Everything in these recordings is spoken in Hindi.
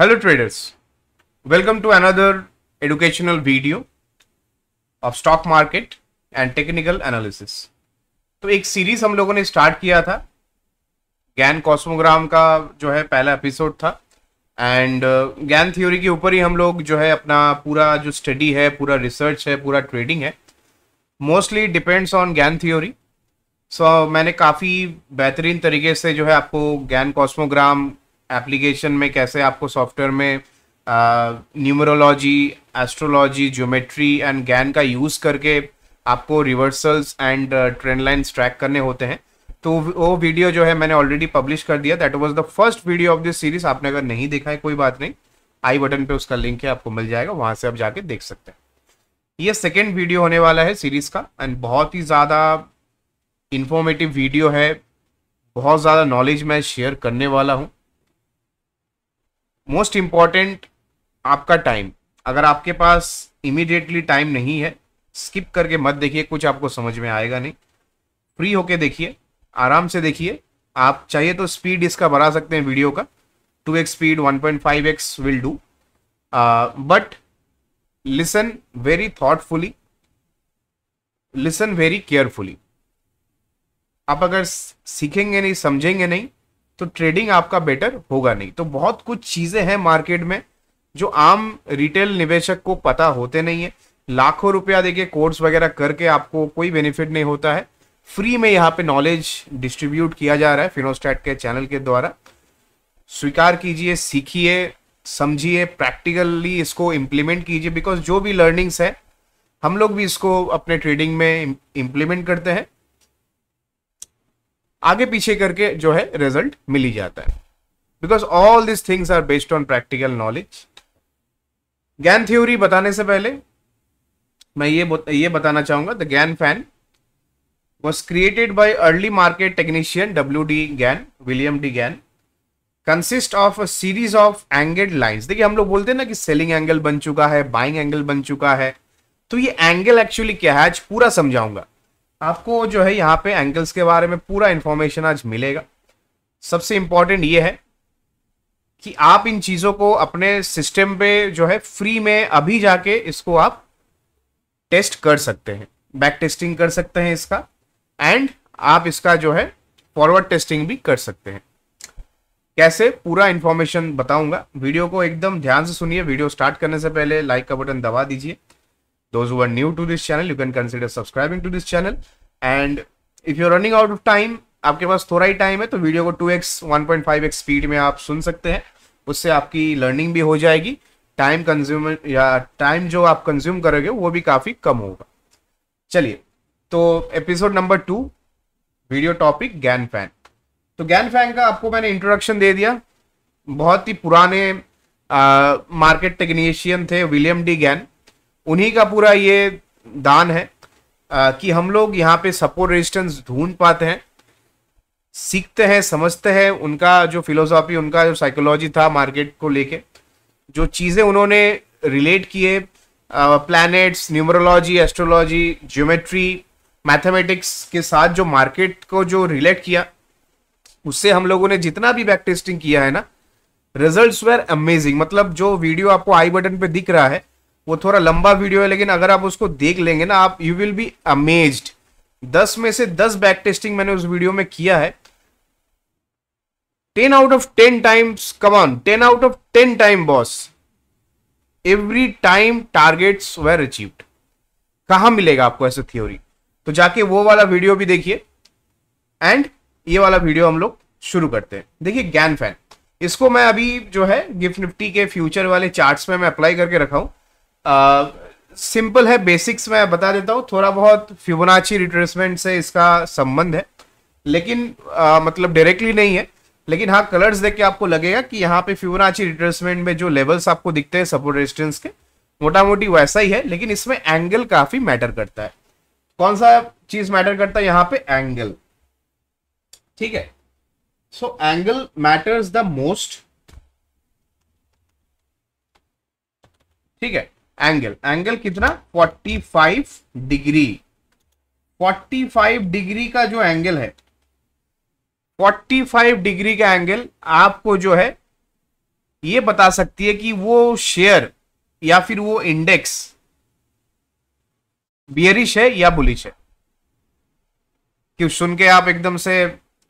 Hello traders welcome to another educational video of stock market and technical analysis तो एक सीरीज हम लोगों ने स्टार्ट किया था गैन कॉस्मोग्राम का जो है पहला एपिसोड था एंड गैन थ्योरी के ऊपर ही हम लोग जो है अपना पूरा जो स्टडी है पूरा रिसर्च है पूरा ट्रेडिंग है mostly depends on Gann theory so मैंने काफ़ी बेहतरीन तरीके से जो है आपको गैन कॉस्मोग्राम एप्लीकेशन में कैसे आपको सॉफ्टवेयर में numerology astrology geometry and Gann का यूज़ करके आपको reversals and trend lines track करने होते हैं तो वो वीडियो जो है मैंने ऑलरेडी पब्लिश कर दिया that was the first video of this series आपने अगर नहीं देखा है कोई बात नहीं आई बटन पे उसका लिंक है आपको मिल जाएगा वहां से आप जाके देख सकते हैं ये सेकेंड वीडियो होने वाला है सीरीज का एंड बहुत ही ज़्यादा इन्फॉर्मेटिव वीडियो है बहुत ज़्यादा नॉलेज मैं शेयर करने वाला हूँ मोस्ट इम्पॉर्टेंट आपका टाइम अगर आपके पास इमिडिएटली टाइम नहीं है स्किप करके मत देखिए कुछ आपको समझ में आएगा नहीं फ्री होके देखिए आराम से देखिए आप चाहिए तो स्पीड इसका बढ़ा सकते हैं वीडियो का two x speed one point five x will do but listen very thoughtfully listen very carefully आप अगर सीखेंगे नहीं समझेंगे नहीं तो ट्रेडिंग आपका बेटर होगा नहीं तो बहुत कुछ चीज़ें हैं मार्केट में जो आम रिटेल निवेशक को पता होते नहीं है लाखों रुपया देके कोर्स वगैरह करके आपको कोई बेनिफिट नहीं होता है फ्री में यहाँ पे नॉलेज डिस्ट्रीब्यूट किया जा रहा है फिनोस्टैट के चैनल के द्वारा स्वीकार कीजिए सीखिए समझिए प्रैक्टिकली इसको इम्प्लीमेंट कीजिए बिकॉज जो भी लर्निंग्स है हम लोग भी इसको अपने ट्रेडिंग में इम्प्लीमेंट करते हैं आगे पीछे करके जो है रिजल्ट मिल ही जाता है because all this things are based on practical knowledge Gann theory बताने से पहले मैं ये ये बताना चाहूंगा the Gann fan created by early market market W D Gann William D Gann consist of a series of angled lines देखिए हम लोग बोलते हैं ना कि सेलिंग एंगल बन चुका है बाइंग एंगल बन चुका है तो ये एंगल एक्चुअली क्या है आज पूरा समझाऊंगा आपको जो है यहाँ पे एंगल्स के बारे में पूरा इन्फॉर्मेशन आज मिलेगा सबसे इम्पॉर्टेंट ये है कि आप इन चीज़ों को अपने सिस्टम पे जो है फ्री में अभी जाके इसको आप टेस्ट कर सकते हैं बैक टेस्टिंग कर सकते हैं इसका एंड आप इसका जो है फॉरवर्ड टेस्टिंग भी कर सकते हैं कैसे पूरा इन्फॉर्मेशन बताऊंगा वीडियो को एकदम ध्यान से सुनिए वीडियो स्टार्ट करने से पहले लाइक का बटन दबा दीजिए Those who are new to this channel, you can consider subscribing to this channel. And if you're running out of time, आपके पास थोड़ा ही टाइम है तो वीडियो को 2x 1.5x स्पीड में आप सुन सकते हैं उससे आपकी लर्निंग भी हो जाएगी टाइम कंज्यूम या टाइम जो आप कंज्यूम करोगे वो भी काफ़ी कम होगा चलिए तो episode number two video topic Gann fan तो गैन फैन का आपको मैंने इंट्रोडक्शन दे दिया बहुत ही पुराने मार्केट टेक्नीशियन थे विलियम डी गैन उन्हीं का पूरा ये दान है आ, कि हम लोग यहाँ पे सपोर्ट रेजिस्टेंस ढूंढ पाते हैं सीखते हैं समझते हैं उनका जो फिलोसॉफी उनका जो साइकोलॉजी था मार्केट को लेके जो चीज़ें उन्होंने रिलेट किए planets numerology astrology geometry mathematics के साथ जो मार्केट को जो रिलेट किया उससे हम लोगों ने जितना भी बैक टेस्टिंग किया है ना रिजल्ट्स वेर अमेजिंग मतलब जो वीडियो आपको आई बटन पे दिख रहा है वो थोड़ा लंबा वीडियो है लेकिन अगर आप उसको देख लेंगे ना आप यू विल बी अमेज्ड दस में से दस बैक टेस्टिंग मैंने उस वीडियो में किया है ten out of ten times come on ten out of ten time boss every time targets were achieved कहा मिलेगा आपको ऐसे थ्योरी तो जाके वो वाला वीडियो भी देखिए एंड ये वाला वीडियो हम लोग शुरू करते हैं देखिए ज्ञान फैन इसको मैं अभी जो है गिफ्ट निफ्टी के फ्यूचर वाले चार्ट्स में मैं अप्लाई करके रखा हूं सिंपल है बेसिक्स मैं बता देता हूँ थोड़ा बहुत फ्यूबोनाची रिट्रेसमेंट से इसका संबंध है लेकिन आ, मतलब डायरेक्टली नहीं है लेकिन हाँ कलर्स देख के आपको लगेगा कि यहाँ पे फ्यूबोनाची रिट्रेसमेंट में जो लेवल्स आपको दिखते हैं सपोर्ट रेजिस्टेंस के मोटा मोटी वैसा ही है लेकिन इसमें एंगल काफी मैटर करता है कौन सा चीज मैटर करता है यहाँ पे एंगल ठीक है so angle matters the most ठीक है एंगल एंगल कितना 45 डिग्री 45 डिग्री का जो एंगल है 45 डिग्री का एंगल आपको जो है ये बता सकती है कि वो शेयर या फिर वो इंडेक्स बियरिश है या बुलिश है कि सुन के आप एकदम से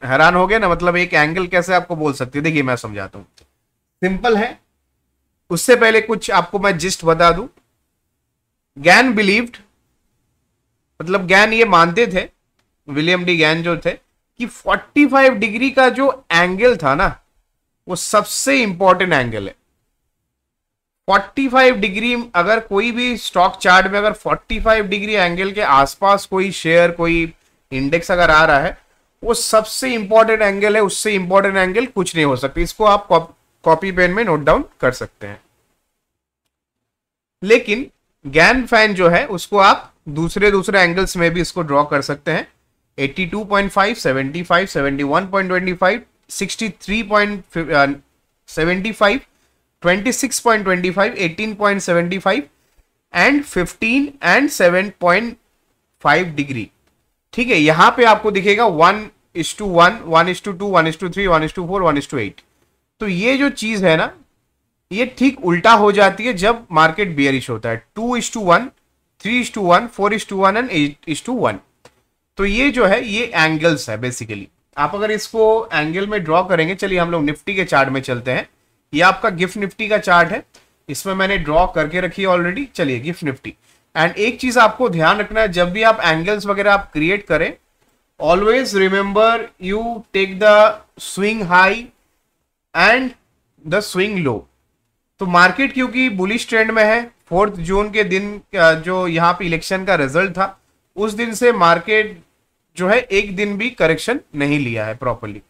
हैरान हो गए ना मतलब एक एंगल कैसे आपको बोल सकती है देखिए मैं समझाता हूं सिंपल है उससे पहले कुछ आपको मैं जिस्ट बता दूं गैन बिलीव्ड मतलब गैन ये मानते थे विलियम डी गैन जो थे कि 45 डिग्री का जो एंगल था ना वो सबसे इंपॉर्टेंट एंगल है 45 डिग्री अगर कोई भी स्टॉक चार्ट में अगर 45 डिग्री एंगल के आसपास कोई शेयर कोई इंडेक्स अगर आ रहा है वो सबसे इंपॉर्टेंट एंगल है उससे इंपॉर्टेंट एंगल कुछ नहीं हो सकता इसको आप कॉपी पेन में नोट डाउन कर सकते हैं लेकिन गैन फैन जो है उसको आप दूसरे दूसरे एंगल्स में भी इसको ड्रॉ कर सकते हैं 82.5, एंड 71.25, एंड 15 एंड 7.5 डिग्री ठीक है यहां पे आपको दिखेगा one is to one one is to two one is to three one is to four one is to eight तो ये जो चीज है ना ये ठीक उल्टा हो जाती है जब मार्केट बियरिश होता है two is to one three is to one four is to one and eight is to one तो ये जो है ये एंगल्स है बेसिकली आप अगर इसको एंगल में ड्रॉ करेंगे चलिए हम लोग निफ्टी के चार्ट में चलते हैं ये आपका गिफ्ट निफ्टी का चार्ट है इसमें मैंने ड्रॉ करके रखी है ऑलरेडी चलिए गिफ्ट निफ्टी एंड एक चीज आपको ध्यान रखना है जब भी आप एंगल्स वगैरह आप क्रिएट करें always remember you take the swing high and the swing low तो मार्केट क्योंकि बुलिश ट्रेंड में है फोर्थ जून के दिन जो यहाँ पे इलेक्शन का रिजल्ट था उस दिन से मार्केट जो है एक दिन भी करेक्शन नहीं लिया है प्रॉपरली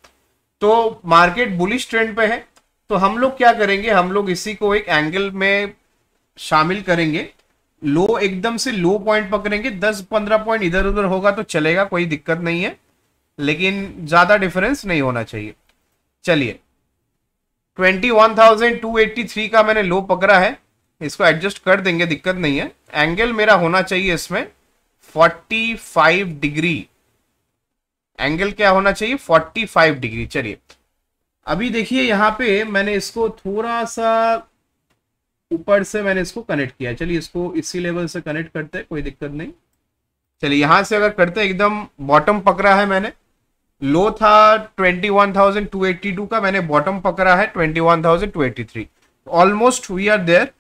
तो मार्केट बुलिश ट्रेंड पे है तो हम लोग क्या करेंगे हम लोग इसी को एक एंगल में शामिल करेंगे लो एकदम से लो पॉइंट पकड़ेंगे दस पंद्रह पॉइंट इधर उधर होगा तो चलेगा कोई दिक्कत नहीं है लेकिन ज़्यादा डिफरेंस नहीं होना चाहिए चलिए twenty one thousand two eighty three का मैंने लो पकड़ा है इसको एडजस्ट कर देंगे दिक्कत नहीं है एंगल मेरा होना चाहिए इसमें फोर्टी फाइव डिग्री एंगल क्या होना चाहिए फोर्टी फाइव डिग्री चलिए अभी देखिए यहाँ पे मैंने इसको थोड़ा सा ऊपर से मैंने इसको कनेक्ट किया चलिए इसको इसी लेवल से कनेक्ट करते हैं कोई दिक्कत नहीं चलिए यहां से अगर करते एकदम बॉटम पकड़ा है मैंने लो था 21,282 का मैंने बॉटम पकड़ा है 21,283 almost we are there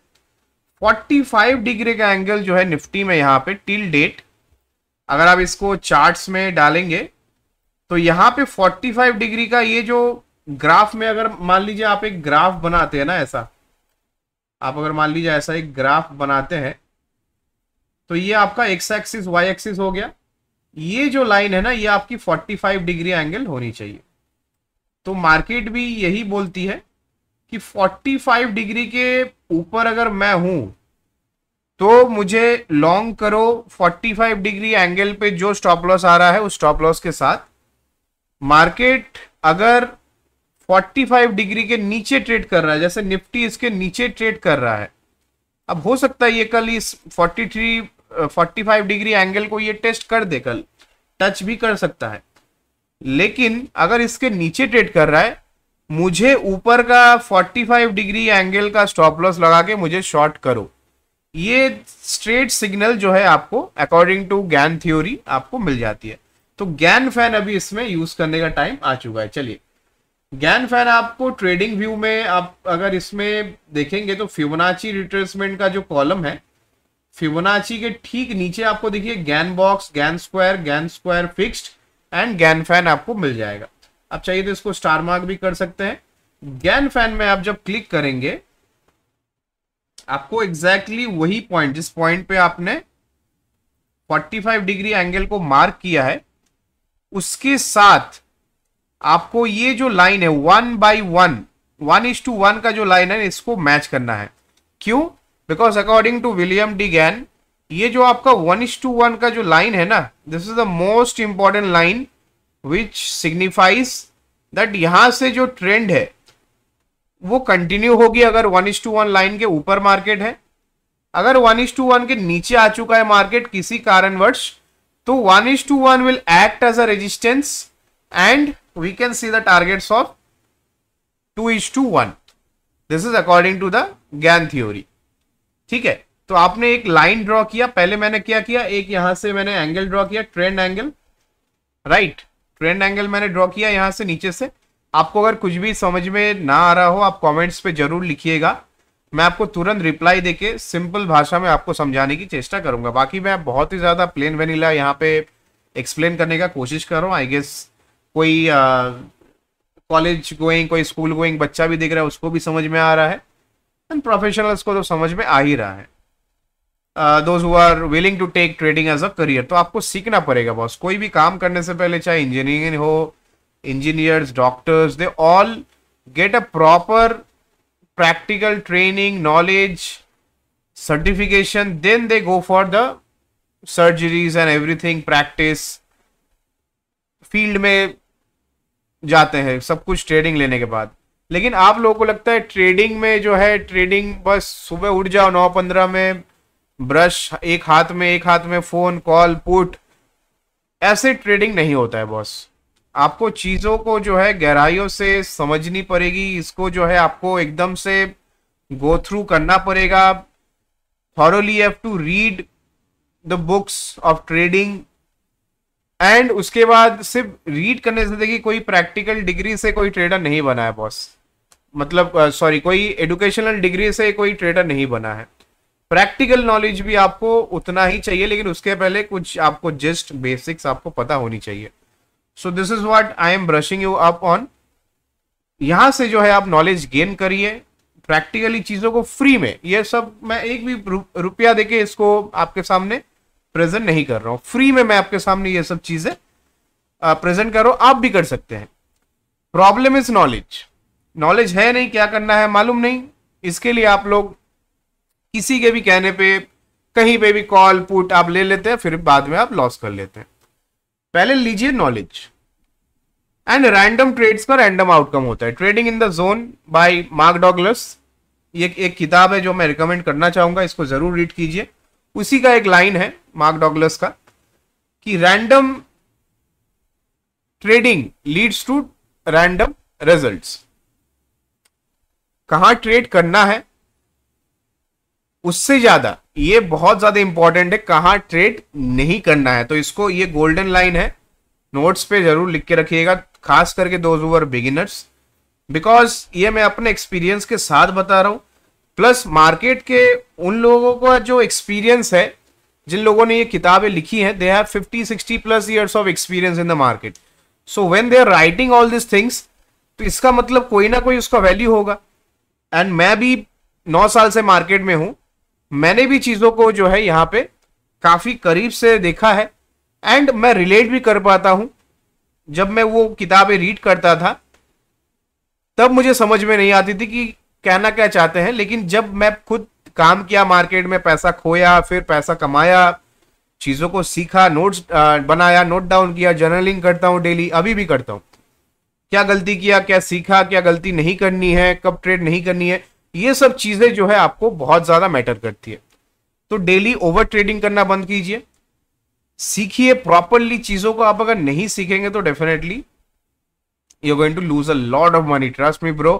45 degree का एंगल जो है निफ्टी में यहाँ पे टिल डेट अगर आप इसको चार्ट्स में डालेंगे तो यहाँ पे 45 डिग्री का ये जो ग्राफ में अगर मान लीजिए आप एक ग्राफ बनाते हैं ना ऐसा आप अगर मान लीजिए ऐसा एक ग्राफ बनाते हैं तो ये आपका एक्स एक्सिस वाई एक्सिस हो गया ये जो लाइन है ना ये आपकी 45 डिग्री एंगल होनी चाहिए तो मार्केट भी यही बोलती है कि 45 डिग्री के ऊपर अगर मैं हूं तो मुझे लॉन्ग करो 45 डिग्री एंगल पे जो स्टॉप लॉस आ रहा है उस स्टॉप लॉस के साथ मार्केट अगर 45 डिग्री के नीचे ट्रेड कर रहा है जैसे निफ्टी इसके नीचे ट्रेड कर रहा है अब हो सकता है ये कल इस 43 45 डिग्री एंगल को ये टेस्ट कर दे कल टच भी कर सकता है लेकिन अगर इसके नीचे ट्रेड कर रहा है मुझे ऊपर का 45 डिग्री एंगल का स्टॉप लॉस लगा के मुझे शॉर्ट करो ये स्ट्रेट सिग्नल जो है आपको अकॉर्डिंग टू गैन थ्योरी आपको मिल जाती है तो गैन फैन अभी इसमें यूज करने का टाइम आ चुका है चलिए गैन फैन आपको ट्रेडिंग व्यू में आप अगर इसमें देखेंगे तो फ्यूमनाची रिट्रेसमेंट का जो कॉलम है फिबोनाची के ठीक नीचे आपको देखिए Gann box Gann square Gann square fixed and Gann fan आपको मिल जाएगा आप चाहिए तो इसको स्टार मार्क भी कर सकते हैं गैन फैन में आप जब क्लिक करेंगे आपको एग्जैक्टली exactly वही पॉइंट जिस पॉइंट पे आपने 45 डिग्री एंगल को मार्क किया है उसके साथ आपको ये जो लाइन है one by one one is to one का जो लाइन है इसको मैच करना है क्यों because according to William D Gann ये जो आपका वन इज टू वन का जो लाइन है ना this is the most important line which signifies that यहां से जो ट्रेंड है वो कंटिन्यू होगी अगर one is to one line के ऊपर मार्केट है अगर वन इज टू वन के नीचे आ चुका है मार्केट किसी कारणवश तो one is to one will act as a resistance and we can see the targets of two is to one this is according to the Gann theory ठीक है तो आपने एक लाइन ड्रॉ किया पहले मैंने क्या किया एक यहां से मैंने एंगल ड्रॉ किया trend angle right trend angle मैंने ड्रॉ किया यहां से नीचे से आपको अगर कुछ भी समझ में ना आ रहा हो आप कमेंट्स पे जरूर लिखिएगा मैं आपको तुरंत रिप्लाई देके सिंपल भाषा में आपको समझाने की चेष्टा करूंगा बाकी मैं बहुत ही ज़्यादा प्लेन वेनिला यहाँ पे एक्सप्लेन करने का कोशिश कर रहा हूँ आई गेस कोई कॉलेज uh, गोइंग कोई स्कूल गोइंग बच्चा भी देख रहा है उसको भी समझ में आ रहा है एंड प्रोफेशनल्स को तो समझ में आ ही रहा है those who are willing to take trading as a career तो आपको सीखना पड़ेगा बॉस कोई भी काम करने से पहले चाहे इंजीनियरिंग हो engineers doctors they all get a proper practical training knowledge certification then they go for the surgeries and everything practice field में जाते हैं सब कुछ ट्रेनिंग लेने के बाद लेकिन आप लोगों को लगता है ट्रेडिंग में जो है ट्रेडिंग बस सुबह उठ जाओ नौ पंद्रह में ब्रश एक हाथ में एक हाथ में फोन कॉल पुट ऐसे ट्रेडिंग नहीं होता है बॉस आपको चीज़ों को जो है गहराइयों से समझनी पड़ेगी इसको जो है आपको एकदम से गो थ्रू करना पड़ेगा thoroughly have to read the books of trading and उसके बाद सिर्फ रीड करने से देखिए कोई प्रैक्टिकल डिग्री से कोई ट्रेडर नहीं बना है बॉस मतलब सॉरी कोई एडुकेशनल डिग्री से कोई ट्रेडर नहीं बना है प्रैक्टिकल नॉलेज भी आपको उतना ही चाहिए लेकिन उसके पहले कुछ आपको जस्ट बेसिक्स आपको पता होनी चाहिए so this is what I am brushing you up on यहां से जो है आप नॉलेज गेन करिए प्रैक्टिकली चीजों को फ्री में ये सब मैं एक भी रुपया देके इसको आपके सामने प्रेजेंट नहीं कर रहा हूँ फ्री में मैं आपके सामने ये सब चीजें प्रेजेंट कर रहा हूं आप भी कर सकते हैं प्रॉब्लम इज नॉलेज नॉलेज है नहीं क्या करना है मालूम नहीं इसके लिए आप लोग किसी के भी कहने पे कहीं पे भी कॉल पुट आप ले लेते हैं फिर बाद में आप लॉस कर लेते हैं पहले लीजिए नॉलेज एंड रैंडम ट्रेड्स का रैंडम आउटकम होता है trading in the zone by Mark Douglas ये एक किताब है जो मैं रिकमेंड करना चाहूंगा इसको ज़रूर रीड कीजिए उसी का एक लाइन है मार्क डॉगलस का कि random trading leads to random results कहां ट्रेड करना है उससे ज्यादा ये बहुत ज्यादा इंपॉर्टेंट है कहां ट्रेड नहीं करना है तो इसको ये गोल्डन लाइन है नोट्स पे जरूर लिख के रखिएगा खास करके दोज ओवर बिगिनर्स बिकॉज ये मैं अपने एक्सपीरियंस के साथ बता रहा हूं प्लस मार्केट के उन लोगों का जो एक्सपीरियंस है जिन लोगों ने ये किताबें लिखी हैं they have 50 60 plus years of experience in the market so when they are writing all this things तो इसका मतलब कोई ना कोई उसका वैल्यू होगा एंड मैं भी नौ साल से मार्केट में हूँ मैंने भी चीज़ों को जो है यहाँ पे काफ़ी करीब से देखा है एंड मैं रिलेट भी कर पाता हूँ जब मैं वो किताबें रीड करता था तब मुझे समझ में नहीं आती थी कि कहना क्या चाहते हैं लेकिन जब मैं खुद काम किया मार्केट में पैसा खोया फिर पैसा कमाया चीज़ों को सीखा नोट्स बनाया नोट डाउन किया जर्नलिंग करता हूँ डेली अभी भी करता हूँ क्या गलती किया क्या सीखा क्या गलती नहीं करनी है कब ट्रेड नहीं करनी है ये सब चीजें जो है आपको बहुत ज्यादा मैटर करती है तो डेली ओवर ट्रेडिंग करना बंद कीजिए सीखिए प्रॉपरली चीजों को आप अगर नहीं सीखेंगे तो definitely you going to lose a lot of money trust me bro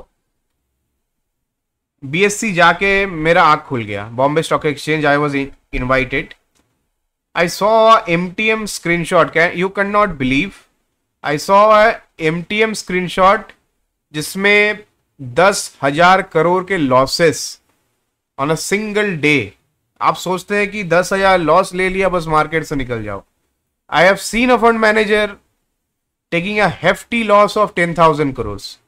BSE जाके मेरा आंख खुल गया Bombay stock exchange I was invited I saw M M T screenshot can you can not believe I saw M T M screen जिसमें दस हजार करोड़ के losses on a single day आप सोचते हैं कि दस हजार लॉस ले लिया बस मार्केट से निकल जाओ I have seen a fund manager taking a hefty loss of ten thousand crores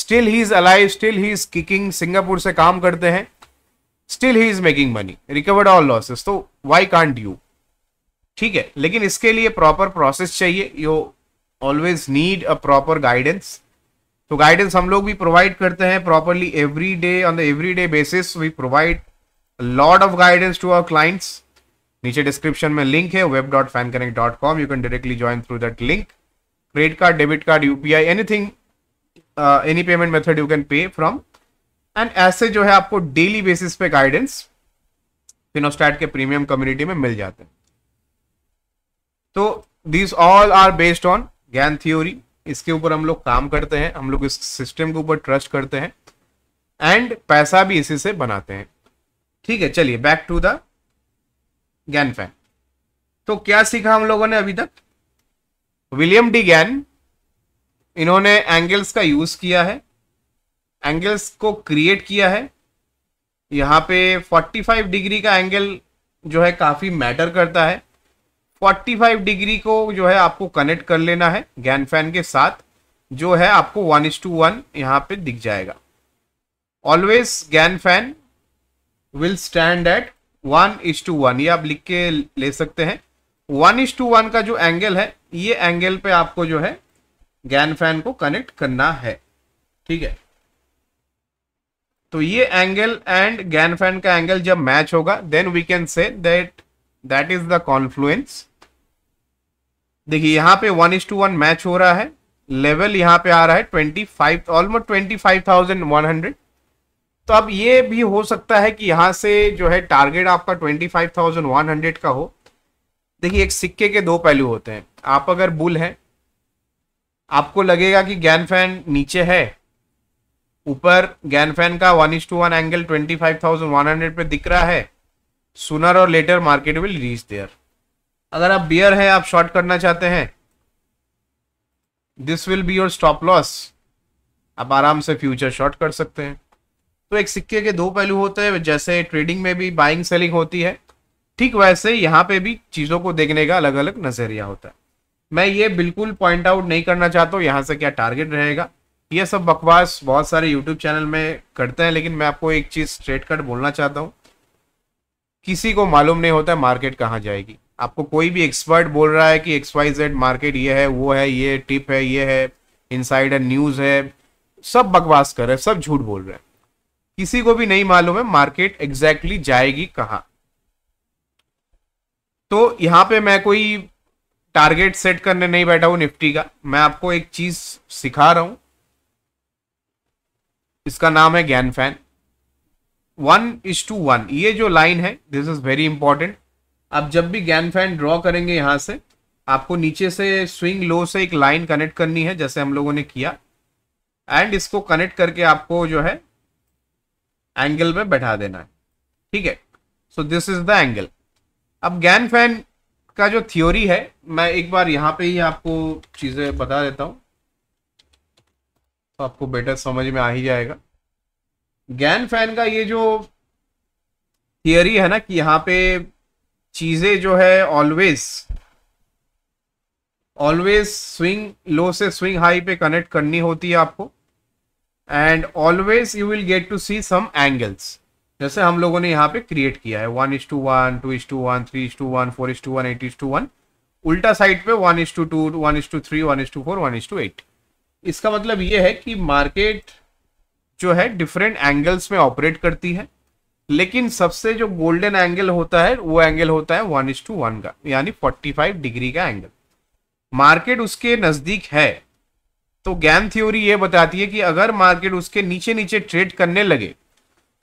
still he is alive still he is kicking Singapore से काम करते हैं still he is making money recovered all losses तो वाई कांट यू ठीक है लेकिन इसके लिए प्रॉपर प्रोसेस चाहिए you always need a proper guidance तो गाइडेंस हम लोग भी प्रोवाइड करते हैं properly every day on the every day basis we provide lot of guidance to our clients नीचे डिस्क्रिप्शन में लिंक है web dot fan connect dot com you can directly join through that link credit card debit card UPI anything any payment method you can pay from and ऐसे जो है आपको डेली बेसिस पे गाइडेंस फिनोस्टैट के प्रीमियम कम्युनिटी में मिल जाते हैं तो these all are based on Gann theory इसके ऊपर हम लोग काम करते हैं हम लोग इस सिस्टम के ऊपर ट्रस्ट करते हैं एंड पैसा भी इसी से बनाते हैं ठीक है चलिए back to the Gann fan तो क्या सीखा हम लोगों ने अभी तक विलियम डी गैन इन्होंने एंगल्स का यूज किया है एंगल्स को क्रिएट किया है यहाँ पे 45 डिग्री का एंगल जो है काफी मैटर करता है 45 डिग्री को जो है आपको कनेक्ट कर लेना है गैन फैन के साथ जो है आपको वन इज टू वन यहाँ पे दिख जाएगा always Gann fan will stand at one is to one ये आप लिख के ले सकते हैं वन इज टू वन का जो एंगल है ये एंगल पे आपको जो है गैन फैन को कनेक्ट करना है ठीक है तो ये एंगल एंड गैन फैन का एंगल जब मैच होगा then we can say that that is the confluence देखिए यहाँ पे one is to one match हो रहा है लेवल यहाँ पे आ रहा है twenty five almost twenty five thousand one hundred तो अब ये भी हो सकता है कि यहाँ से जो है टारगेट आपका twenty five thousand one hundred का हो देखिए एक सिक्के के दो पहलू होते हैं आप अगर बुल हैं आपको लगेगा कि गैन फैन नीचे है ऊपर गैन फैन का one is to one angle twenty five thousand one hundred पे दिख रहा है सुनर और later market will reach there अगर आप बियर हैं आप शॉर्ट करना चाहते हैं this will be your stop loss आप आराम से फ्यूचर शॉर्ट कर सकते हैं तो एक सिक्के के दो पहलू होते हैं जैसे ट्रेडिंग में भी बाइंग सेलिंग होती है ठीक वैसे यहाँ पे भी चीज़ों को देखने का अलग अलग नजरिया होता है मैं ये बिल्कुल पॉइंट आउट नहीं करना चाहता हूँ यहाँ से क्या टारगेट रहेगा ये सब बकवास बहुत सारे यूट्यूब चैनल में करते हैं लेकिन मैं आपको एक चीज़ स्ट्रेट कट बोलना चाहता हूँ किसी को मालूम नहीं होता मार्केट कहाँ जाएगी आपको कोई भी एक्सपर्ट बोल रहा है कि एक्स वाई जेड मार्केट ये है वो है ये टिप है ये है इनसाइडर न्यूज है सब बकवास कर रहे हैं सब झूठ बोल रहे हैं किसी को भी नहीं मालूम है मार्केट एग्जैक्टली exactly जाएगी कहाँ तो यहाँ पे मैं कोई टारगेट सेट करने नहीं बैठा हूं निफ्टी का मैं आपको एक चीज सिखा रहा हूं इसका नाम है Gann fan one is to one ये जो लाइन है दिस इज वेरी इंपॉर्टेंट आप जब भी गैन फैन ड्रॉ करेंगे यहाँ से आपको नीचे से स्विंग लो से एक लाइन कनेक्ट करनी है जैसे हम लोगों ने किया एंड इसको कनेक्ट करके आपको जो है एंगल में बैठा देना है ठीक है so this is the angle अब गैन फैन का जो थ्योरी है मैं एक बार यहाँ पे ही आपको चीज़ें बता देता हूँ तो आपको बेटर समझ में आ ही जाएगा गैन फैन का ये जो थियोरी है ना कि यहाँ पे चीजें जो है ऑलवेज ऑलवेज स्विंग लो से स्विंग हाई पे कनेक्ट करनी होती है आपको and always you will get to see some angles जैसे हम लोगों ने यहाँ पे क्रिएट किया है one is to one two is to one three is to one four is to one eight is to one उल्टा साइड पे one is to two one is to three one is to four one is to eight इसका मतलब ये है कि मार्केट जो है डिफरेंट एंगल्स में ऑपरेट करती है लेकिन सबसे जो गोल्डन एंगल होता है वो एंगल होता है वन इज टू वन का यानी फोर्टी फाइव डिग्री का एंगल मार्केट उसके नजदीक है तो गैन थ्योरी ये बताती है कि अगर मार्केट उसके नीचे नीचे ट्रेड करने लगे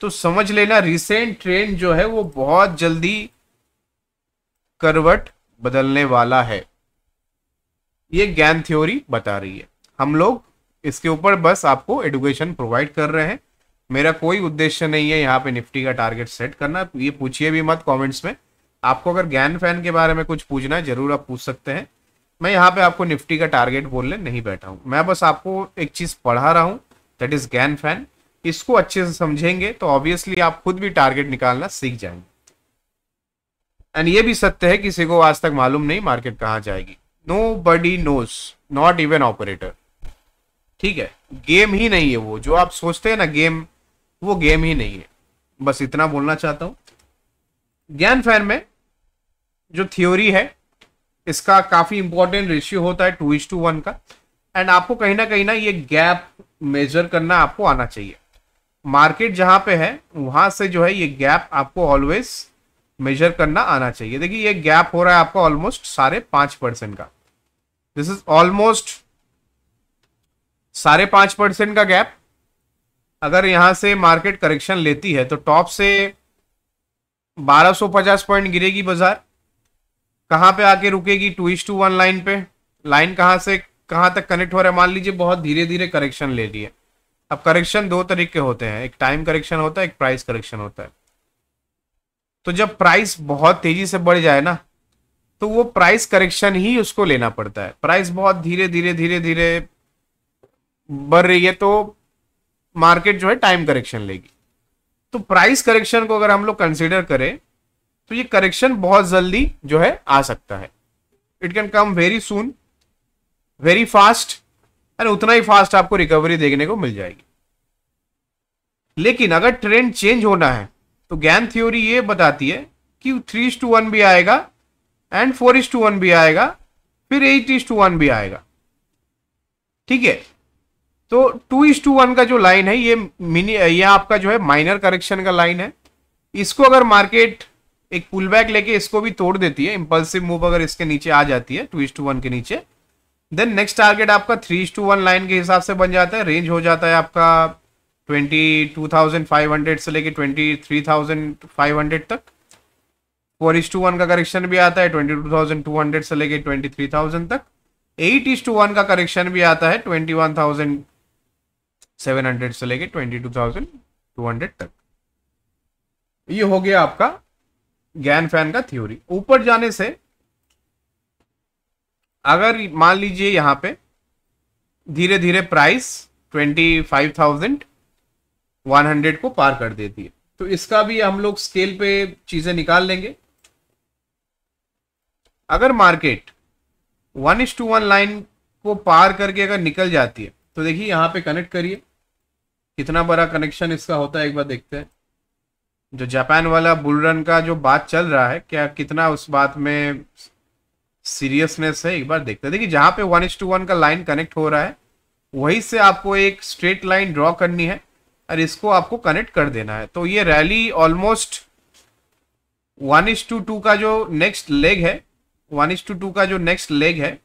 तो समझ लेना रिसेंट ट्रेंड जो है वो बहुत जल्दी करवट बदलने वाला है ये गैन थ्योरी बता रही है हम लोग इसके ऊपर बस आपको एडुकेशन प्रोवाइड कर रहे हैं मेरा कोई उद्देश्य नहीं है यहाँ पे निफ्टी का टारगेट सेट करना ये पूछिए भी मत कमेंट्स में आपको अगर गैन फैन के बारे में कुछ पूछना है जरूर आप पूछ सकते हैं मैं यहाँ पे आपको निफ्टी का टारगेट बोलने नहीं बैठा हूँ मैं बस आपको एक चीज़ पढ़ा रहा हूँ दैट इज़ गैन फैन इसको अच्छे से समझेंगे तो ऑब्वियसली आप खुद भी टारगेट निकालना सीख जाएंगे एंड ये भी सत्य है किसी को आज तक मालूम नहीं मार्केट कहाँ जाएगी nobody knows not even operator ठीक है गेम ही नहीं है वो जो आप सोचते हैं ना गेम वो गेम ही नहीं है बस इतना बोलना चाहता हूँ ज्ञान फैन में जो थ्योरी है इसका काफ़ी इंपॉर्टेंट रेशियो होता है टू इज टू वन का एंड आपको कहीं ना कहीं ना ये गैप मेजर करना आपको आना चाहिए मार्केट जहाँ पे है वहाँ से जो है ये गैप आपको ऑलवेज मेजर करना आना चाहिए देखिए ये गैप हो रहा है आपका ऑलमोस्ट साढ़े पाँच परसेंट का दिस इज ऑलमोस्ट साढ़े पाँच परसेंट का गैप अगर यहाँ से मार्केट करेक्शन लेती है तो टॉप से 1250 पॉइंट गिरेगी बाजार कहाँ पे आके रुकेगी two is to one line पे लाइन कहाँ से कहाँ तक कनेक्ट हो रहा है मान लीजिए बहुत धीरे धीरे करेक्शन ले रही है अब करेक्शन दो तरीके होते हैं एक टाइम करेक्शन होता है एक प्राइस करेक्शन होता है तो जब प्राइस बहुत तेजी से बढ़ जाए ना तो वो प्राइस करेक्शन ही उसको लेना पड़ता है प्राइस बहुत धीरे धीरे धीरे धीरे बढ़ रही है तो मार्केट जो है टाइम करेक्शन लेगी तो प्राइस करेक्शन को अगर हम लोग कंसिडर करें तो ये करेक्शन बहुत जल्दी जो है आ सकता है it can come very soon very fast and उतना ही फास्ट आपको रिकवरी देखने को मिल जाएगी लेकिन अगर ट्रेंड चेंज होना है तो ज्ञान थ्योरी ये बताती है कि थ्री इज टू वन भी आएगा and four is to one भी आएगा फिर एट इज टू वन भी आएगा ठीक है तो टू इज टू वन का जो लाइन है ये मिनी ये आपका जो है माइनर करेक्शन का लाइन है इसको अगर मार्केट एक पुल बैक लेके इसको भी तोड़ देती है इम्पल्सिव मूव अगर इसके नीचे आ जाती है टू इज टू वन के नीचे देन नेक्स्ट टारगेट आपका three is to one line के हिसाब से बन जाता है रेंज हो जाता है आपका twenty two thousand five hundred से लेके twenty three thousand five hundred तक फोर इज टू वन का करेक्शन भी आता है twenty two thousand two hundred से लेके ट्वेंटी थ्री थाउजेंड तक एट इज टू वन का करेक्शन भी आता है twenty one thousand seven hundred से लेके twenty two thousand two hundred तक ये हो गया आपका गैन फैन का थ्योरी ऊपर जाने से अगर मान लीजिए यहां पे धीरे धीरे price twenty five thousand one hundred को पार कर देती है तो इसका भी हम लोग स्केल पे चीजें निकाल लेंगे अगर market one is to one line को पार करके अगर निकल जाती है तो देखिए यहां पे कनेक्ट करिए कितना बड़ा कनेक्शन इसका होता है एक बार देखते हैं जो जापान वाला बुलरन का जो बात चल रहा है क्या कितना उस बात में सीरियसनेस है एक बार देखते हैं देखिए जहां पे वन इज टू वन का लाइन कनेक्ट हो रहा है वहीं से आपको एक स्ट्रेट लाइन ड्रॉ करनी है और इसको आपको कनेक्ट कर देना है तो ये rally almost one is to two का जो नेक्स्ट लेग है वन इज टू टू का जो नेक्स्ट लेग है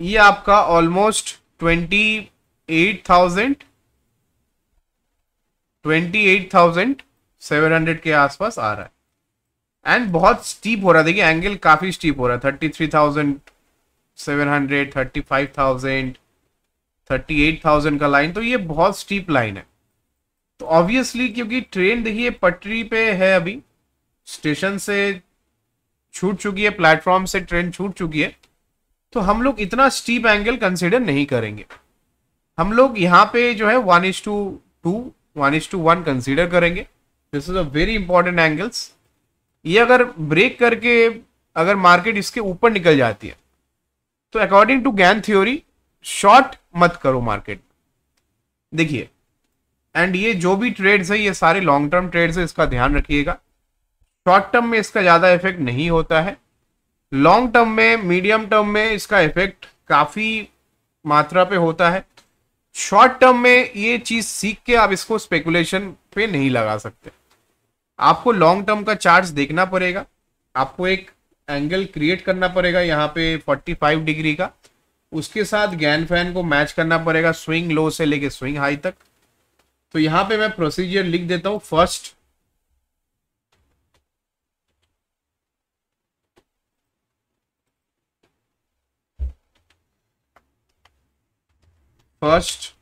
ये आपका almost twenty eight thousand twenty eight thousand seven hundred के आसपास आ रहा है एंड बहुत स्टीप हो रहा है देखिए एंगल काफी स्टीप हो रहा है thirty three thousand seven hundred thirty five thousand thirty eight thousand का लाइन तो ये बहुत स्टीप लाइन है तो ऑब्वियसली क्योंकि ट्रेन देखिए पटरी पे है अभी स्टेशन से छूट चुकी है प्लेटफॉर्म से ट्रेन छूट चुकी है तो हम लोग इतना स्टीप एंगल कंसिडर नहीं करेंगे हम लोग यहाँ पे जो है one is to two one is to one consider करेंगे this is a very important angles ये अगर ब्रेक करके अगर मार्केट इसके ऊपर निकल जाती है तो according to Gann theory short मत करो मार्केट देखिए एंड ये जो भी ट्रेड्स है ये सारे लॉन्ग टर्म ट्रेड्स है इसका ध्यान रखिएगा शॉर्ट टर्म में इसका ज़्यादा इफेक्ट नहीं होता है लॉन्ग टर्म में मीडियम टर्म में इसका इफेक्ट काफ़ी मात्रा पे होता है शॉर्ट टर्म में ये चीज सीख के आप इसको स्पेकुलेशन पे नहीं लगा सकते आपको लॉन्ग टर्म का चार्ट देखना पड़ेगा आपको एक एंगल क्रिएट करना पड़ेगा यहाँ पे 45 डिग्री का उसके साथ गैन फैन को मैच करना पड़ेगा स्विंग लो से लेके स्विंग हाई तक तो यहाँ पे मैं प्रोसीजर लिख देता हूँ first First,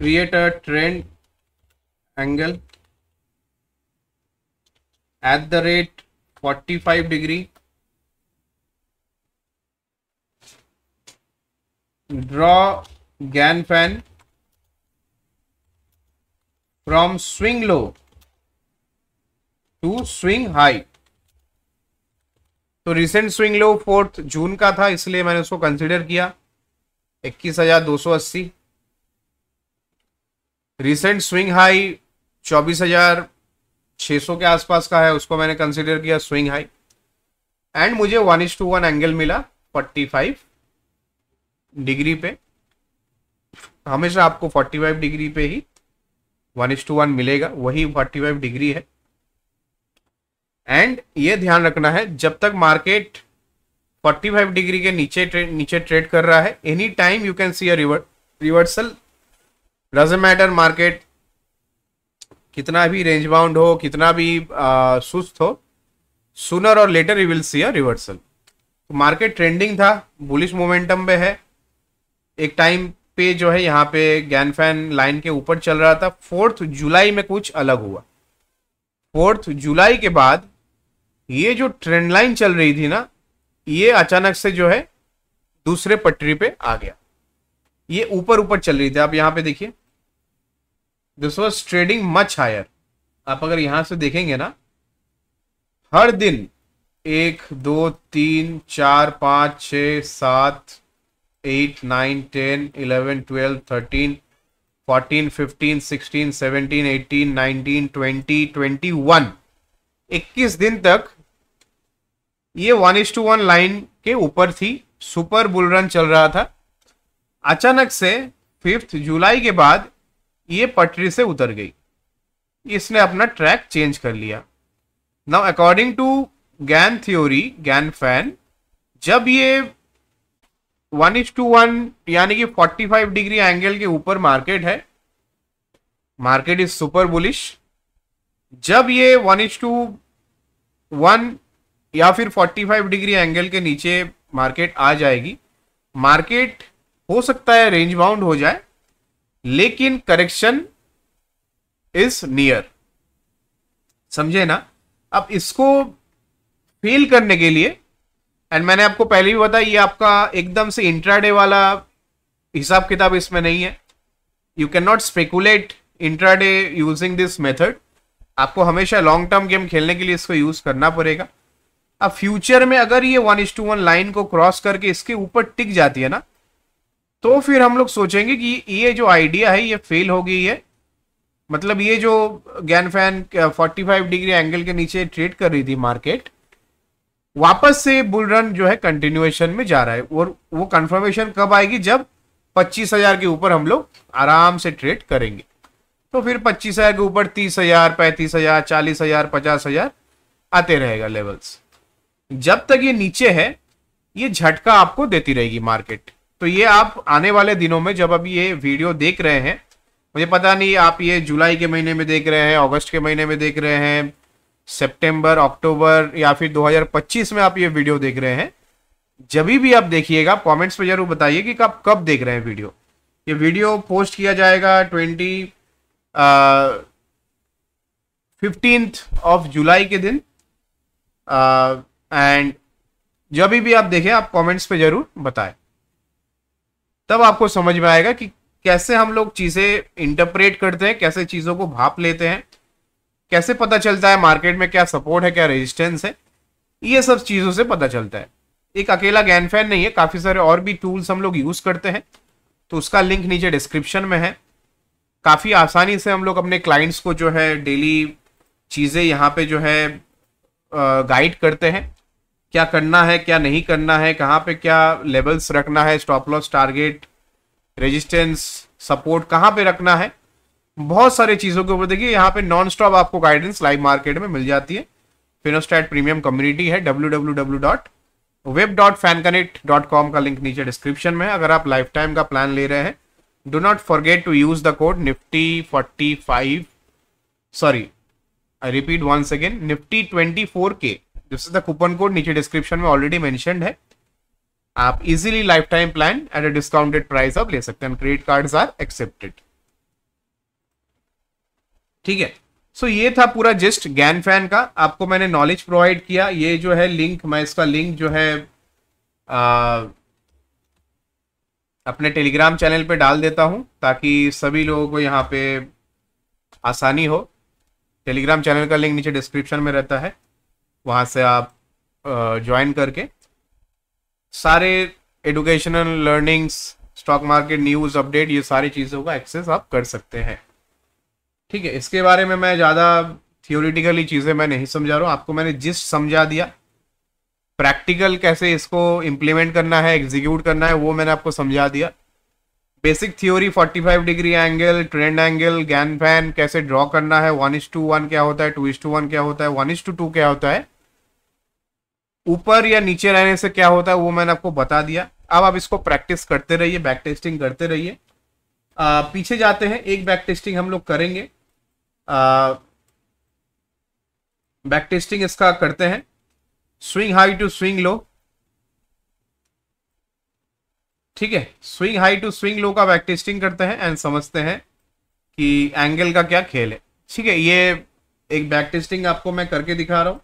create a trend angle at the rate 45 degree draw GAN fan from swing low to swing high तो recent swing low fourth June का था इसलिए मैंने उसको कंसिडर किया इक्कीस हजार दो सौ अस्सी रिसेंट स्विंग हाई चौबीस हजार छह सौ के आसपास का है उसको मैंने कंसिडर किया स्विंग हाई एंड मुझे one is to one angle मिला फोर्टी फाइव डिग्री पे हमेशा आपको फोर्टी फाइव डिग्री पे ही वन इज टू वन मिलेगा वही फोर्टी फाइव डिग्री है एंड ये ध्यान रखना है जब तक मार्केट 45 डिग्री के नीचे ट्रे, नीचे ट्रेड कर रहा है any time you can see a reversal doesn't matter market कितना भी रेंज बाउंड हो कितना भी आ, सुस्त हो सुनर और later you will see a reversal market trending था बुलिश मोमेंटम पे है एक टाइम पे जो है यहाँ पे गैन फैन लाइन के ऊपर चल रहा था फोर्थ जुलाई में कुछ अलग हुआ फोर्थ जुलाई के बाद ये जो ट्रेंड लाइन चल रही थी ना ये अचानक से जो है दूसरे पटरी पे आ गया ये ऊपर ऊपर चल रही थी आप यहां पे देखिए this was trading much higher आप अगर यहां से देखेंगे ना हर दिन एक दो तीन चार पाँच छ सात eight nine ten eleven twelve thirteen fourteen fifteen sixteen seventeen eighteen nineteen twenty twenty one इक्कीस दिन तक ये one is to one line के ऊपर थी सुपर बुल रन चल रहा था अचानक से फिफ्थ जुलाई के बाद ये पटरी से उतर गई इसने अपना ट्रैक चेंज कर लिया now according to Gann theory Gann fan जब ये वन इज टू वन यानी कि 45 डिग्री एंगल के ऊपर मार्केट है मार्केट इज सुपर बुलिश जब ये वन इज टू वन या फिर 45 डिग्री एंगल के नीचे मार्केट आ जाएगी मार्केट हो सकता है रेंज बाउंड हो जाए लेकिन करेक्शन इज नियर समझे ना अब इसको फेल करने के लिए एंड मैंने आपको पहले भी बताया ये आपका एकदम से इंट्राडे वाला हिसाब किताब इसमें नहीं है you can not speculate intraday using this method आपको हमेशा लॉन्ग टर्म गेम खेलने के लिए इसको यूज करना पड़ेगा अब फ्यूचर में अगर ये one is to one line को क्रॉस करके इसके ऊपर टिक जाती है ना तो फिर हम लोग सोचेंगे कि ये जो आइडिया है ये फेल हो गई है मतलब ये जो Gann fan forty five degree angle के नीचे ट्रेड कर रही थी मार्केट वापस से बुल रन जो है कंटिन्यूएशन में जा रहा है और वो कंफर्मेशन कब आएगी जब पच्चीस हजार के ऊपर हम लोग आराम से ट्रेड करेंगे तो फिर पच्चीस हजार के ऊपर तीस हजार पैंतीस हजार चालीस हजार पचास हजार आते रहेगा लेवल्स जब तक ये नीचे है ये झटका आपको देती रहेगी मार्केट तो ये आप आने वाले दिनों में जब अभी ये वीडियो देख रहे हैं मुझे पता नहीं आप ये जुलाई के महीने में देख रहे हैं अगस्त के महीने में देख रहे हैं सितंबर अक्टूबर या फिर 2025 में आप ये वीडियो देख रहे हैं जब भी आप देखिएगा कमेंट्स में जरूर बताइए कि आप कब देख रहे हैं वीडियो ये वीडियो पोस्ट किया जाएगा ट्वेंटी फिफ्टींथ ऑफ जुलाई के दिन आ, एंड जब भी आप देखें आप कमेंट्स पे जरूर बताएं तब आपको समझ में आएगा कि कैसे हम लोग चीज़ें इंटरप्रेट करते हैं कैसे चीज़ों को भाप लेते हैं कैसे पता चलता है मार्केट में क्या सपोर्ट है क्या रेजिस्टेंस है ये सब चीज़ों से पता चलता है एक अकेला गैन फैन नहीं है काफ़ी सारे और भी टूल्स हम लोग यूज़ करते हैं तो उसका लिंक नीचे डिस्क्रिप्शन में है काफ़ी आसानी से हम लोग अपने क्लाइंट्स को जो है डेली चीज़ें यहाँ पे जो है गाइड करते हैं क्या करना है क्या नहीं करना है कहाँ पे क्या लेवल्स रखना है stop loss target resistance support कहाँ पे रखना है बहुत सारी चीज़ों के ऊपर देखिए यहाँ पे नॉन स्टॉप आपको गाइडेंस लाइव मार्केट में मिल जाती है फिनोस्टैट प्रीमियम कम्युनिटी है W W W dot web dot fan connect dot com का लिंक नीचे डिस्क्रिप्शन में अगर आप लाइफ टाइम का प्लान ले रहे हैं do not forget to use the code Nifty forty five sorry I repeat once again Nifty twenty four के this is the coupon code नीचे डिस्क्रिप्शन में ऑलरेडी मैं है आप easily lifetime plan at a discounted price आप ले सकते हैं क्रेडिट कार्ड आर एक्सेप्टेड ठीक है सो so, ये था पूरा जिस्ट गैन फैन का आपको मैंने नॉलेज प्रोवाइड किया ये जो है लिंक मैं इसका लिंक जो है आ, अपने टेलीग्राम चैनल पे डाल देता हूं ताकि सभी लोगों को यहाँ पे आसानी हो टेलीग्राम चैनल का लिंक नीचे डिस्क्रिप्शन में रहता है वहाँ से आप ज्वाइन करके सारे educational learnings stock market news update ये सारी चीज़ों का एक्सेस आप कर सकते हैं ठीक है इसके बारे में मैं ज़्यादा थियोरिटिकली चीज़ें मैं नहीं समझा रहा हूँ आपको मैंने जिस समझा दिया प्रैक्टिकल कैसे इसको इम्प्लीमेंट करना है एग्जीक्यूट करना है वो मैंने आपको समझा दिया basic theory 45 degree angle trend angle Gann fan कैसे ड्रॉ करना है वन इज टू वन क्या होता है टू इज टू वन क्या होता है वन इज टू टू क्या होता है ऊपर या नीचे रहने से क्या होता है वो मैंने आपको बता दिया अब आप इसको प्रैक्टिस करते रहिए बैक टेस्टिंग करते रहिए पीछे जाते हैं एक बैक टेस्टिंग हम लोग करेंगे बैक टेस्टिंग इसका करते हैं swing high to swing low ठीक है swing high to swing low का बैक टेस्टिंग करते हैं एंड समझते हैं कि एंगल का क्या खेल है ठीक है ये एक बैक टेस्टिंग आपको मैं करके दिखा रहा हूं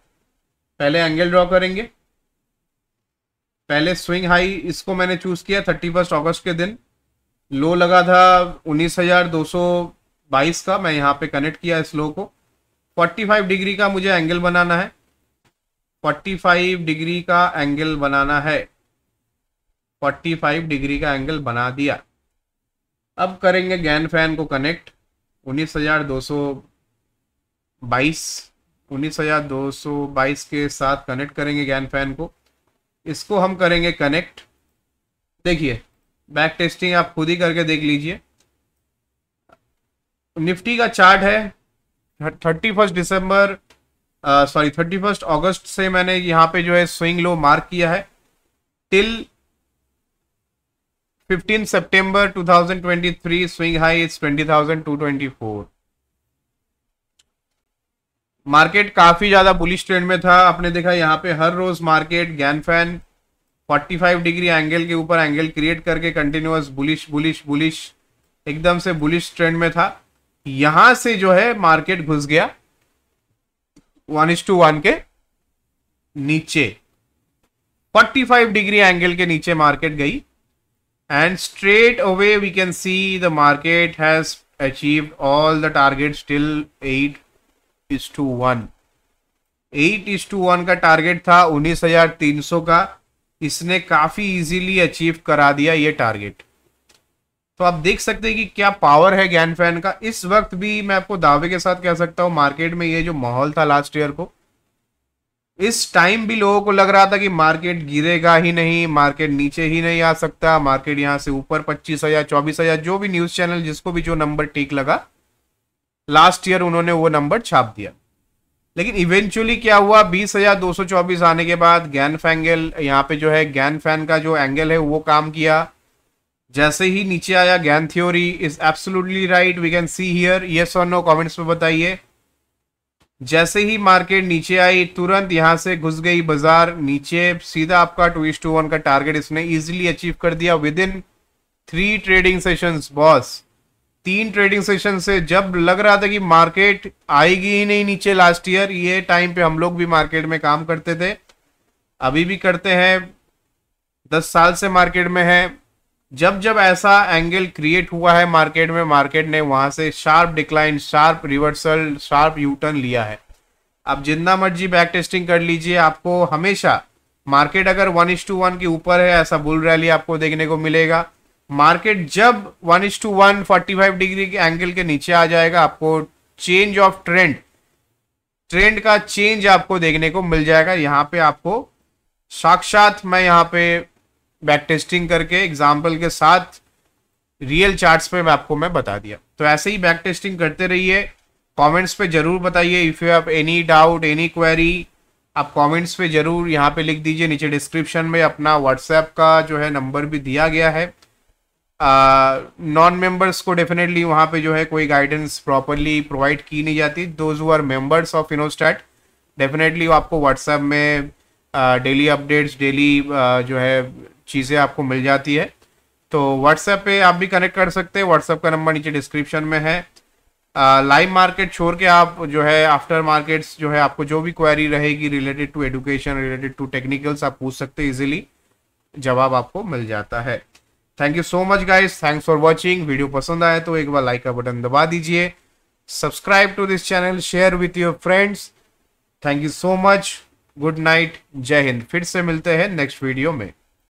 पहले एंगल ड्रॉ करेंगे पहले स्विंग हाई इसको मैंने चूज किया थर्टी फर्स्ट ऑगस्ट के दिन लो लगा था उन्नीस हजार दो सौ बाईस का मैं यहाँ पे कनेक्ट किया इस लो को फोर्टी फाइव डिग्री का मुझे एंगल बनाना है फोर्टी फाइव डिग्री का एंगल बनाना है फोर्टी फाइव डिग्री का एंगल बना दिया अब करेंगे गैन फैन को कनेक्ट उन्नीस हजार दो सौ बाईस उन्नीस हज़ार दो सौ बाईस के साथ कनेक्ट करेंगे गैन फैन को इसको हम करेंगे कनेक्ट देखिए बैक टेस्टिंग आप खुद ही करके देख लीजिए निफ्टी का चार्ट है thirty first December sorry thirty first August से मैंने यहाँ पे जो है स्विंग लो मार्क किया है till thousand September 2023 swing high is four market काफ़ी ज़्यादा बुलिश ट्रेंड में था आपने देखा यहाँ पे हर रोज़ market Gann fan five degree angle के ऊपर एंगल क्रिएट करके कंटिन्यूस बुलिश बुलिश बुलिश एकदम से बुलिश ट्रेंड में था यहां से जो है मार्केट घुस गया वन इज टू वन के नीचे 45 डिग्री एंगल के नीचे मार्केट गई and straight away we can see the market has achieve all the target still eight is to one eight is to one का टारगेट था उन्नीस हजार तीन सौ का इसने काफी इजीली अचीव करा दिया ये टारगेट तो आप देख सकते हैं कि क्या पावर है ज्ञान फैन का इस वक्त भी मैं आपको दावे के साथ कह सकता हूं मार्केट में ये जो माहौल था लास्ट ईयर को इस टाइम भी लोगों को लग रहा था कि मार्केट गिरेगा ही नहीं मार्केट नीचे ही नहीं आ सकता मार्केट यहां से ऊपर पच्चीस हजार चौबीस हजार जो भी न्यूज चैनल जिसको भी जो नंबर ठीक लगा लास्ट ईयर उन्होंने वो नंबर छाप दिया लेकिन इवेंचुअली क्या हुआ बीस हजार दो सौ चौबीस आने के बाद गैन फैंगल यहाँ पे जो है गैन फैन का जो एंगल है वो काम किया जैसे ही नीचे आया Gann theory is absolutely right we can see here yes or no comments में बताइए जैसे ही मार्केट नीचे आई तुरंत यहाँ से घुस गई बाजार नीचे सीधा आपका टू इस टू वन का टारगेट इसने इजिली अचीव कर दिया within three trading sessions boss तीन ट्रेडिंग सेशन से जब लग रहा था कि मार्केट आएगी ही नहीं नीचे लास्ट ईयर ये टाइम पे हम लोग भी मार्केट में काम करते थे अभी भी करते हैं दस साल से मार्केट में है जब जब ऐसा एंगल क्रिएट हुआ है मार्केट में मार्केट ने वहां से sharp decline sharp reversal sharp U turn लिया है आप जितना मर्जी बैक टेस्टिंग कर लीजिए आपको हमेशा मार्केट अगर वन इज टू वन के ऊपर है ऐसा बुल रैली आपको देखने को मिलेगा मार्केट जब one is to one forty five degree के एंगल के नीचे आ जाएगा आपको चेंज ऑफ ट्रेंड ट्रेंड का चेंज आपको देखने को मिल जाएगा यहाँ पे आपको साक्षात मैं यहाँ पे बैक टेस्टिंग करके एग्जाम्पल के साथ रियल चार्ट्स पे मैं आपको मैं बता दिया तो ऐसे ही बैक टेस्टिंग करते रहिए कमेंट्स पे जरूर बताइए if you have any doubt any query आप कमेंट्स पे जरूर यहाँ पे लिख दीजिए नीचे डिस्क्रिप्शन में अपना व्हाट्सएप का जो है नंबर भी दिया गया है नॉन मेंबर्स को डेफिनेटली वहाँ पे जो है कोई गाइडेंस प्रॉपरली प्रोवाइड की नहीं जाती those who are members of Finostat definitely आपको व्हाट्सएप में डेली अपडेट्स डेली जो है चीज़ें आपको मिल जाती है तो व्हाट्सएप पे आप भी कनेक्ट कर सकते हैं व्हाट्सएप का नंबर नीचे डिस्क्रिप्शन में है लाइव मार्केट छोड़ के आप जो है आफ्टर मार्केट्स जो है आपको जो भी क्वेरी रहेगी related to education related to technicals आप पूछ सकते हैं इजीली जवाब आपको मिल जाता है thank you so much guys thanks for watching video पसंद आए तो एक बार लाइक का बटन दबा दीजिए subscribe to this channel share with your friends thank you so much good night जय हिंद फिर से मिलते हैं नेक्स्ट वीडियो में